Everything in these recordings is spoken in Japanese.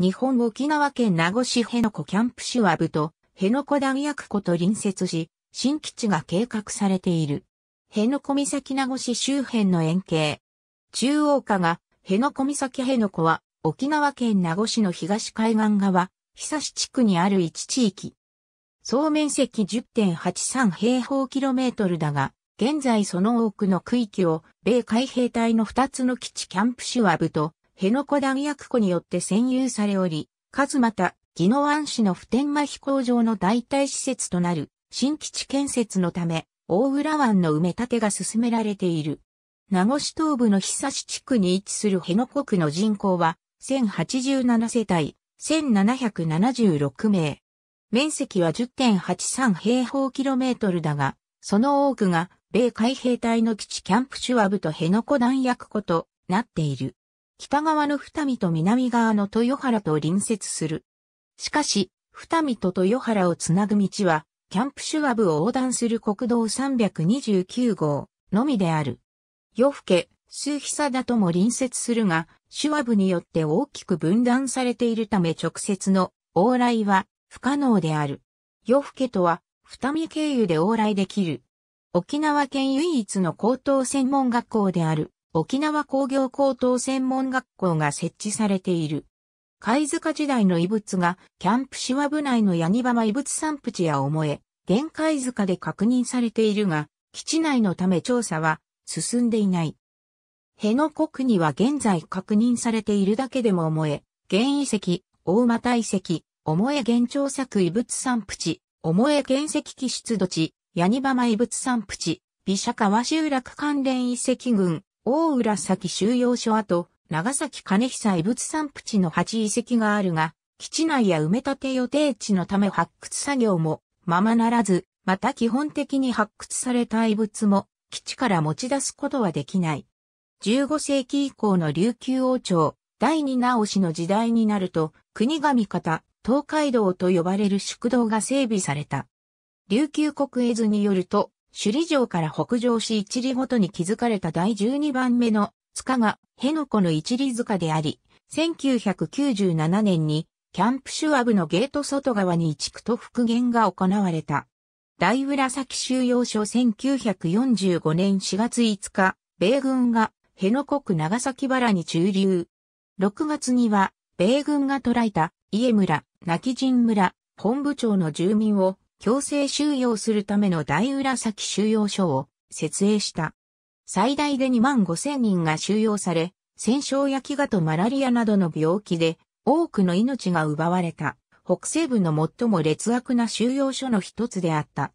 日本沖縄県名護市辺野古キャンプシュワブと辺野古弾薬庫と隣接し、新基地が計画されている。辺野古岬名護市周辺の円形。中央下が辺野古岬辺野古は沖縄県名護市の東海岸側、久志地区にある一地域。総面積10.83平方キロメートルだが、現在その多くの区域を米海兵隊の2つの基地キャンプシュワブと辺野古弾薬庫によって占有されおり、数また、宜野湾市の普天間飛行場の代替施設となる新基地建設のため、大浦湾の埋め立てが進められている。名護市東部の久市地区に位置する辺野古区の人口は、1087世帯、1776名。面積は10.83平方キロメートルだが、その多くが、米海兵隊の基地キャンプシュアブと辺野古弾薬庫となっている。北側の二見と南側の豊原と隣接する。しかし、二見と豊原をつなぐ道は、キャンプシュワブを横断する国道329号のみである。夜更け、数比差だとも隣接するが、シュワブによって大きく分断されているため直接の往来は不可能である。夜更けとは、二見経由で往来できる。沖縄県唯一の高等専門学校である。沖縄工業高等専門学校が設置されている。貝塚時代の遺物が、キャンプシワ部内のヤニバマ遺物産プチや思え、玄海塚で確認されているが、基地内のため調査は進んでいない。辺野国には現在確認されているだけでも思え、原遺跡、大股遺跡、思え現調作遺物産プチ、思え原石基出土地、ヤニバマ遺物産プチ、美社川集落関連遺跡群、大浦崎収容所跡、長崎金久遺物産布地の8遺跡があるが、基地内や埋め立て予定地のため発掘作業もままならず、また基本的に発掘された遺物も基地から持ち出すことはできない。15世紀以降の琉球王朝、第二直しの時代になると、国神方、東海道と呼ばれる宿道が整備された。琉球国絵図によると、首里城から北上し一里ごとに築かれた第十二番目の塚が辺野古の一里塚であり、1997年にキャンプシュアブのゲート外側に移築と復元が行われた。大浦崎収容所1945年4月5日、米軍が辺野古区長崎原に駐留。6月には、米軍が捉えた家村、泣き人村、本部長の住民を強制収容するための大浦崎収容所を設営した。最大で2万5千人が収容され、戦勝や飢餓とマラリアなどの病気で多くの命が奪われた北西部の最も劣悪な収容所の一つであった。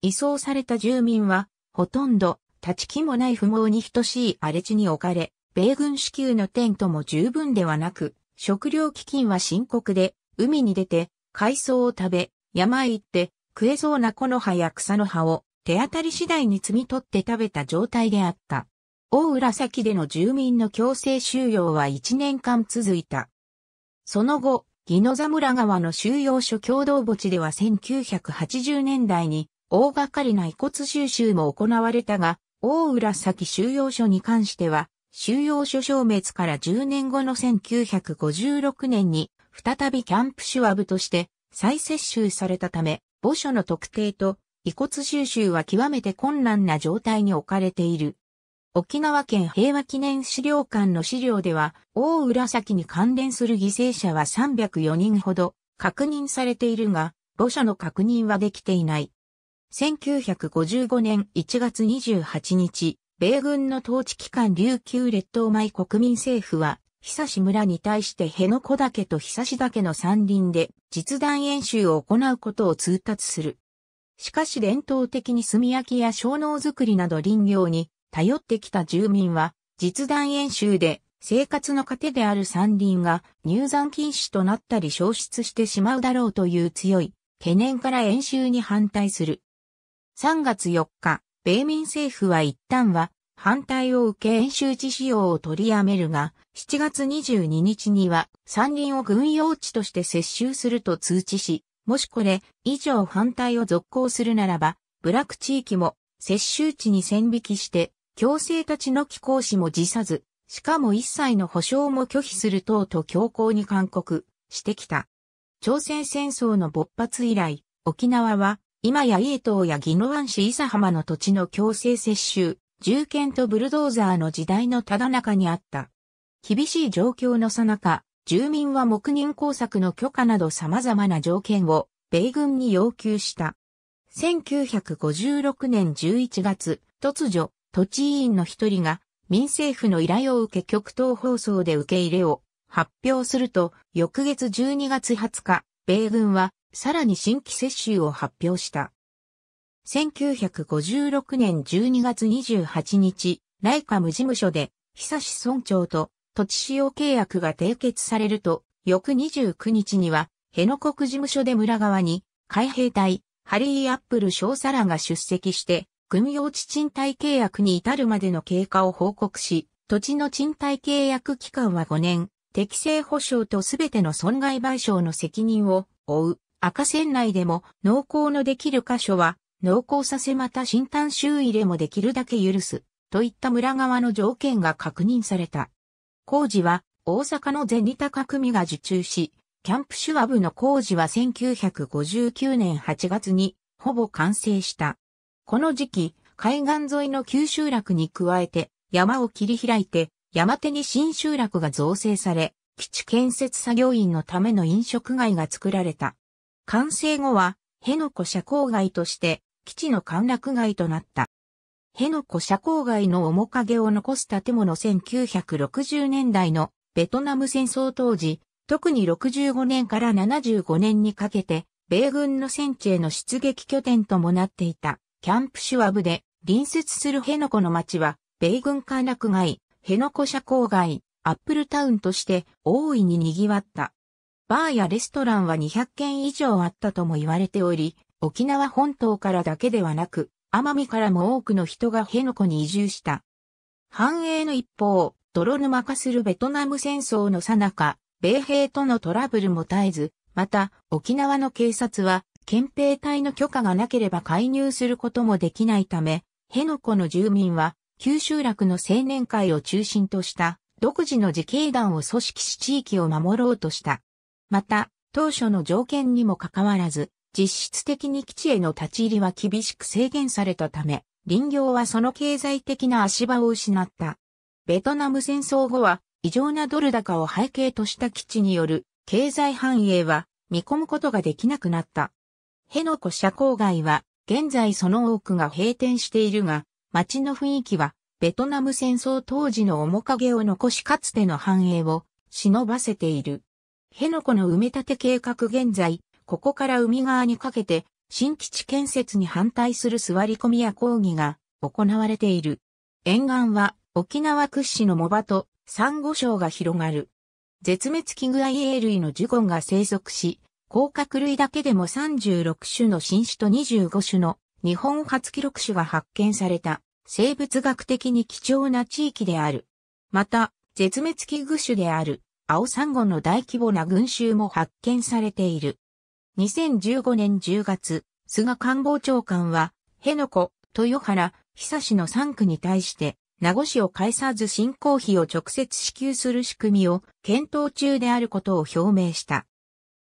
移送された住民はほとんど立ち木もない不毛に等しい荒れ地に置かれ、米軍支給のテントも十分ではなく、食料基金は深刻で、海に出て海藻を食べ、山へ行って、食えそうな木の葉や草の葉を手当たり次第に摘み取って食べた状態であった。大浦崎での住民の強制収容は1年間続いた。その後、宜野座村川の収容所共同墓地では1980年代に大掛かりな遺骨収集も行われたが、大浦崎収容所に関しては、収容所消滅から10年後の1956年に、再びキャンプシュワブとして再接収されたため、墓所の特定と遺骨収集は極めて困難な状態に置かれている。沖縄県平和記念資料館の資料では、大浦崎に関連する犠牲者は304人ほど確認されているが、墓所の確認はできていない。1955年1月28日、米軍の統治機関琉球列島米国民政府は、久志村に対して辺野古岳と久志岳の山林で実弾演習を行うことを通達する。しかし伝統的に炭焼きや小農作りなど林業に頼ってきた住民は実弾演習で生活の糧である山林が入山禁止となったり消失してしまうだろうという強い懸念から演習に反対する。3月4日、米民政府は一旦は反対を受け演習地使用を取りやめるが、7月22日には山林を軍用地として接収すると通知し、もしこれ以上反対を続行するならば、部落地域も接収地に線引きして、強制たちの寄港子も辞さず、しかも一切の保証も拒否する等と強硬に勧告してきた。朝鮮戦争の勃発以来、沖縄は今や伊江島や宜野湾市伊佐浜の土地の強制接収、銃剣とブルドーザーの時代のただ中にあった。厳しい状況のさなか、住民は黙認工作の許可など様々な条件を米軍に要求した。1956年11月、突如、土地委員の一人が民政府の依頼を受け極東放送で受け入れを発表すると、翌月12月20日、米軍はさらに新規接種を発表した。1956年12月28日、ライカム事務所で、久志村長と土地使用契約が締結されると、翌29日には、辺野国事務所で村側に、海兵隊、ハリー・アップル少佐らが出席して、軍用地賃貸契約に至るまでの経過を報告し、土地の賃貸契約期間は5年、適正保障とすべての損害賠償の責任を負う。赤線内でも濃厚のできる箇所は濃厚させまた新炭周入れもできるだけ許す、といった村側の条件が確認された。工事は大阪のゼニタ組が受注し、キャンプシュワブの工事は1959年8月にほぼ完成した。この時期、海岸沿いの旧集落に加えて山を切り開いて山手に新集落が造成され、基地建設作業員のための飲食街が作られた。完成後は、辺野古社交街として基地の歓楽街となった。辺野古社交街の面影を残す建物1960年代のベトナム戦争当時、特に65年から75年にかけて、米軍の戦地への出撃拠点ともなっていた、キャンプシュワブで、隣接する辺野古の町は、米軍歓楽街、辺野古社交街、アップルタウンとして大いに賑わった。バーやレストランは200軒以上あったとも言われており、沖縄本島からだけではなく、奄美からも多くの人が辺野古に移住した。繁栄の一方、泥沼化するベトナム戦争の最中、米兵とのトラブルも絶えず、また、沖縄の警察は、憲兵隊の許可がなければ介入することもできないため、辺野古の住民は、九州楽の青年会を中心とした、独自の自警団を組織し地域を守ろうとした。また、当初の条件にもかかわらず、実質的に基地への立ち入りは厳しく制限されたため、林業はその経済的な足場を失った。ベトナム戦争後は、異常なドル高を背景とした基地による経済繁栄は見込むことができなくなった。辺野古社交街は、現在その多くが閉店しているが、街の雰囲気は、ベトナム戦争当時の面影を残しかつての繁栄を忍ばせている。辺野古の埋め立て計画現在、ここから海側にかけて、新基地建設に反対する座り込みや抗議が行われている。沿岸は沖縄屈指の藻場とサンゴ礁が広がる。絶滅危惧愛栄類のジュゴンが生息し、甲殻類だけでも36種の新種と25種の日本初記録種が発見された生物学的に貴重な地域である。また、絶滅危惧種である青サンゴの大規模な群衆も発見されている。2015年10月、菅官房長官は、辺野古、豊原、久志の3区に対して、名護市を介さず進行費を直接支給する仕組みを検討中であることを表明した。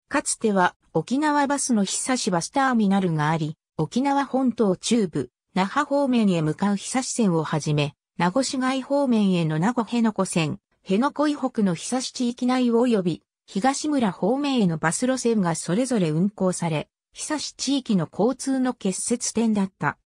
かつては沖縄バスの久志バスターミナルがあり、沖縄本島中部、那覇方面へ向かう久志線をはじめ、名護市外方面への名護辺野古線、辺野古以北の久志地域内及び東村方面へのバス路線がそれぞれ運行され、久し地域の交通の結節点だった。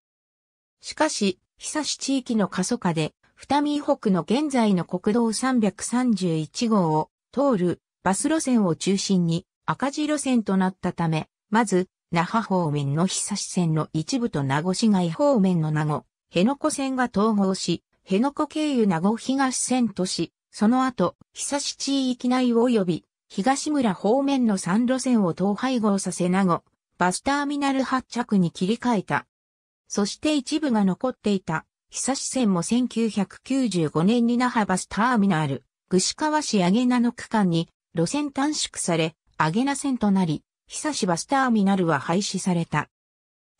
しかし、久し地域の過疎化で、二見北の現在の国道331号を通るバス路線を中心に赤字路線となったため、まず、那覇方面の久し線の一部と名護市街方面の名護、辺野古線が統合し、辺野古経由名護東線とし、その後、久し地域内及び東村方面の3路線を統廃合させ名護、バスターミナル発着に切り替えた。そして一部が残っていた、久志線も1995年に那覇バスターミナル、串川市上名の区間に路線短縮され、上名線となり、久志バスターミナルは廃止された。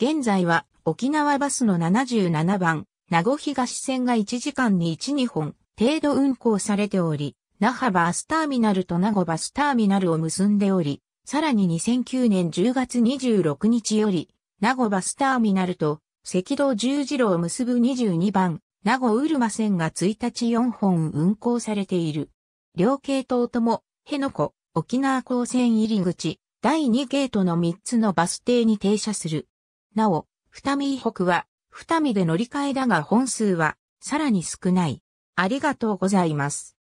現在は沖縄バスの77番、名護東線が1時間に1、2本程度運行されており、那覇バスターミナルと名護バスターミナルを結んでおり、さらに2009年10月26日より、名護バスターミナルと赤道十字路を結ぶ22番、名護ウルマ線が1日4本運行されている。両系統とも、辺野古、沖縄高線入り口、第2ゲートの3つのバス停に停車する。なお、二見以北は、二見で乗り換えだが本数は、さらに少ない。ありがとうございます。